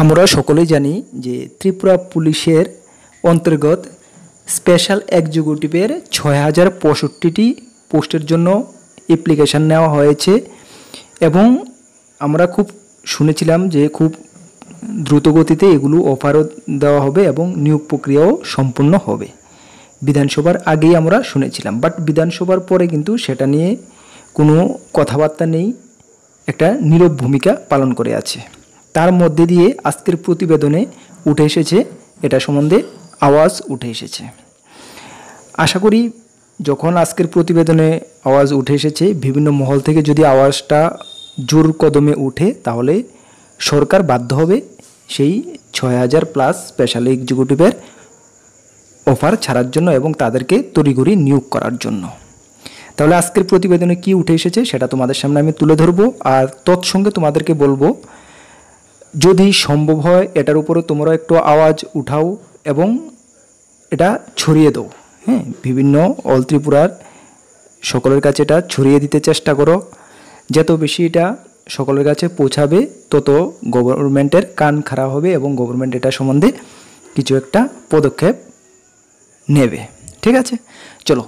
আমরা সকলেই জানি যে ত্রিপুরা পুলিশের অন্তর্গত স্পেশাল এক্সিকিউটিভের ছয় হাজার পঁয়ষট্টিটি পোস্টের জন্য অ্যাপ্লিকেশান নেওয়া হয়েছে এবং আমরা খুব শুনেছিলাম যে খুব দ্রুতগতিতে এগুলো অফারও দেওয়া হবে এবং নিয়োগ প্রক্রিয়াও সম্পূর্ণ হবে বিধানসভার আগেই আমরা শুনেছিলাম বাট বিধানসভার পরে কিন্তু সেটা নিয়ে কোনো কথাবার্তা নেই একটা নীরব ভূমিকা পালন করে আছে তার মধ্যে দিয়ে আজকের প্রতিবেদনে উঠে এসেছে এটা সম্বন্ধে আওয়াজ উঠে এসেছে আশা করি যখন আজকের প্রতিবেদনে আওয়াজ উঠে এসেছে বিভিন্ন মহল থেকে যদি আওয়াজটা জোর কদমে উঠে তাহলে সরকার বাধ্য হবে সেই ছয় হাজার প্লাস স্পেশাল এক্সিকিউটিভের অফার ছাড়ার জন্য এবং তাদেরকে তড়িগড়ি নিয়োগ করার জন্য তাহলে আজকের প্রতিবেদনে কি উঠে এসেছে সেটা তোমাদের সামনে আমি তুলে ধরবো আর তৎসঙ্গে তোমাদেরকে বলবো যদি সম্ভব হয় এটার উপরে তোমরা একটু আওয়াজ উঠাও এবং এটা ছড়িয়ে দাও হ্যাঁ বিভিন্ন অল ত্রিপুরার সকলের কাছে এটা ছড়িয়ে দিতে চেষ্টা করো যত বেশি এটা সকলের কাছে পৌঁছাবে তত গভর্নমেন্টের কান খারাপ হবে এবং গভর্নমেন্ট এটা সম্বন্ধে কিছু একটা পদক্ষেপ নেবে ঠিক আছে চলো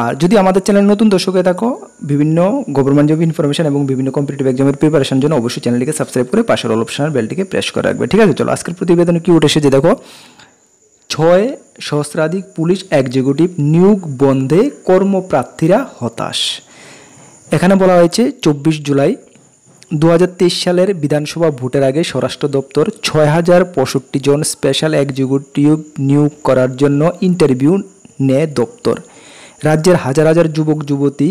আর যদি আমাদের চ্যানেল নতুন দর্শক হয়ে থাকো বিভিন্ন গভর্নমেন্ট জব ইনফরমেশন এবং বিভিন্ন কম্পিটিভ এক্সামের প্রিপারেশন জন্য অবশ্যই চ্যানেলটিকে সাবস্ক্রাইব করে পাশের অল অপশনের বেলটিকে প্রেস করে রাখবে ঠিক আছে চলো আজকের প্রতিবেদন কি উঠেছে যে দেখো ছয় সহস্রাধিক পুলিশ এক্সিকিউটিভ নিয়োগ বন্ধে কর্মপ্রার্থীরা হতাশ এখানে বলা হয়েছে চব্বিশ জুলাই দু সালের বিধানসভা ভোটের আগে স্বরাষ্ট্র দপ্তর ছয় হাজার পঁয়ষট্টি জন স্পেশাল এক্সিকিউটিভ নিয়োগ করার জন্য ইন্টারভিউ নেয় দপ্তর রাজ্যের হাজার হাজার যুবক যুবতী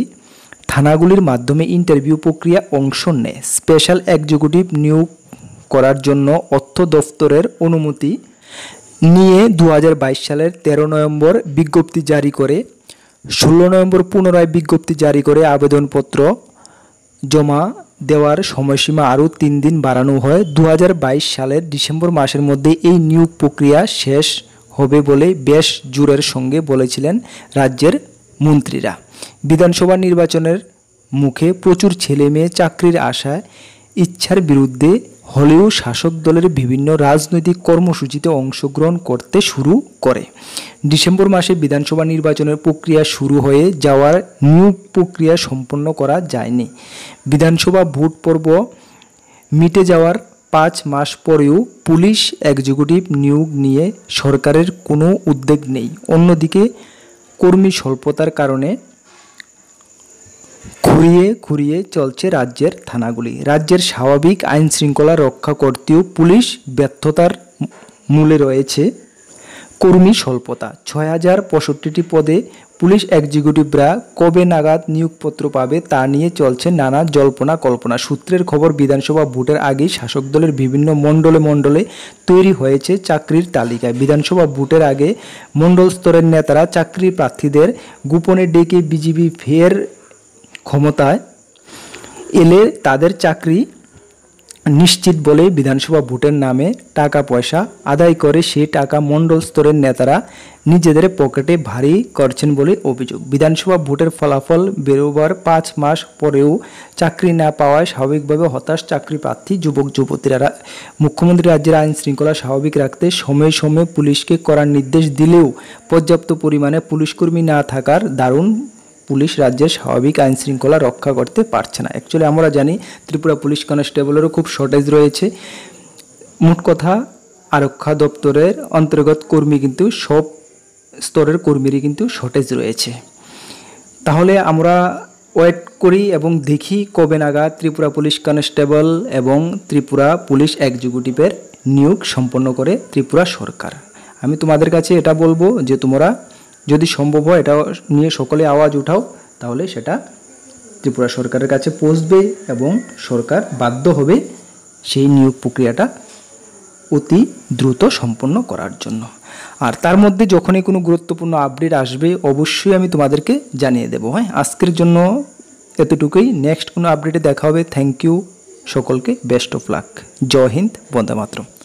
থানাগুলির মাধ্যমে ইন্টারভিউ প্রক্রিয়া অংশ নেয় স্পেশাল এক্সিকিউটিভ নিয়োগ করার জন্য অর্থ দফতরের অনুমতি নিয়ে দু সালের ১৩ নভেম্বর বিজ্ঞপ্তি জারি করে ষোলো নভেম্বর পুনরায় বিজ্ঞপ্তি জারি করে আবেদনপত্র জমা দেওয়ার সময়সীমা আরও তিন দিন বাড়ানো হয় দু সালের ডিসেম্বর মাসের মধ্যে এই নিয়োগ প্রক্রিয়া শেষ হবে বলে বেশ জোরের সঙ্গে বলেছিলেন রাজ্যের মন্ত্রীরা বিধানসভা নির্বাচনের মুখে প্রচুর ছেলে মেয়ে চাকরির আশায় ইচ্ছার বিরুদ্ধে হলেও শাসক দলের বিভিন্ন রাজনৈতিক কর্মসূচিতে অংশগ্রহণ করতে শুরু করে ডিসেম্বর মাসে বিধানসভা নির্বাচনের প্রক্রিয়া শুরু হয়ে যাওয়ার নিয়োগ প্রক্রিয়া সম্পন্ন করা যায়নি বিধানসভা ভোট পর্ব মিটে যাওয়ার পাঁচ মাস পরেও পুলিশ এক্সিকিউটিভ নিয়োগ নিয়ে সরকারের কোনো উদ্যোগ নেই অন্যদিকে কর্মী স্বল্পতার কারণে খুঁড়িয়ে খুঁড়িয়ে চলছে রাজ্যের থানাগুলি রাজ্যের স্বাভাবিক আইন শৃঙ্খলা রক্ষা করতেও পুলিশ ব্যর্থতার মূলে রয়েছে কর্মী স্বল্পতা ছয় হাজার পঁয়ষট্টিটি পদে পুলিশ এক্সিকিউটিভরা কবে নাগাদ নিয়োগপত্র পাবে তা নিয়ে চলছে নানা জল্পনা কল্পনা সূত্রের খবর বিধানসভা ভোটের আগেই শাসক দলের বিভিন্ন মণ্ডলে মণ্ডলে তৈরি হয়েছে চাকরির তালিকা বিধানসভা ভোটের আগে মণ্ডল স্তরের নেতারা চাকরি প্রার্থীদের গোপনে ডেকে বিজিবি ফের ক্ষমতায় এলে তাদের চাকরি নিশ্চিত বলে বিধানসভা ভোটের নামে টাকা পয়সা আদায় করে সেই টাকা মণ্ডল স্তরের নেতারা নিজেদের পকেটে ভারী করছেন বলে অভিযোগ বিধানসভা ভোটের ফলাফল বেরোবার পাঁচ মাস পরেও চাকরি না পাওয়ায় স্বাভাবিকভাবে হতাশ চাকরি প্রার্থী যুবক যুবতীরা মুখ্যমন্ত্রী রাজ্যের আইন শৃঙ্খলা স্বাভাবিক রাখতে সময়ে সময়ে পুলিশকে করার নির্দেশ দিলেও পর্যাপ্ত পরিমাণে পুলিশকর্মী না থাকার দারুণ পুলিশ রাজ্যের স্বাভাবিক আইন শৃঙ্খলা রক্ষা করতে পারছে না অ্যাকচুয়ালি আমরা জানি ত্রিপুরা পুলিশ কনস্টেবলেরও খুব শর্টেজ রয়েছে মোট কথা আরক্ষা দপ্তরের অন্তর্গত কর্মী কিন্তু সব স্তরের কর্মীরই কিন্তু শর্টেজ রয়েছে তাহলে আমরা ওয়েট করি এবং দেখি কবে নাগাদ ত্রিপুরা পুলিশ কনস্টেবল এবং ত্রিপুরা পুলিশ এক্সিকিউটিভের নিয়োগ সম্পন্ন করে ত্রিপুরা সরকার আমি তোমাদের কাছে এটা বলবো যে তোমরা যদি সম্ভব হয় এটা নিয়ে সকলে আওয়াজ উঠাও তাহলে সেটা ত্রিপুরা সরকারের কাছে পৌঁছবে এবং সরকার বাধ্য হবে সেই নিয়োগ প্রক্রিয়াটা অতি দ্রুত সম্পন্ন করার জন্য আর তার মধ্যে যখনই কোনো গুরুত্বপূর্ণ আপডেট আসবে অবশ্যই আমি তোমাদেরকে জানিয়ে দেবো হ্যাঁ আজকের জন্য এতটুকুই নেক্সট কোনো আপডেটে দেখা হবে থ্যাংক ইউ সকলকে বেস্ট অফ লাক জয় হিন্দ বন্দে মাতরম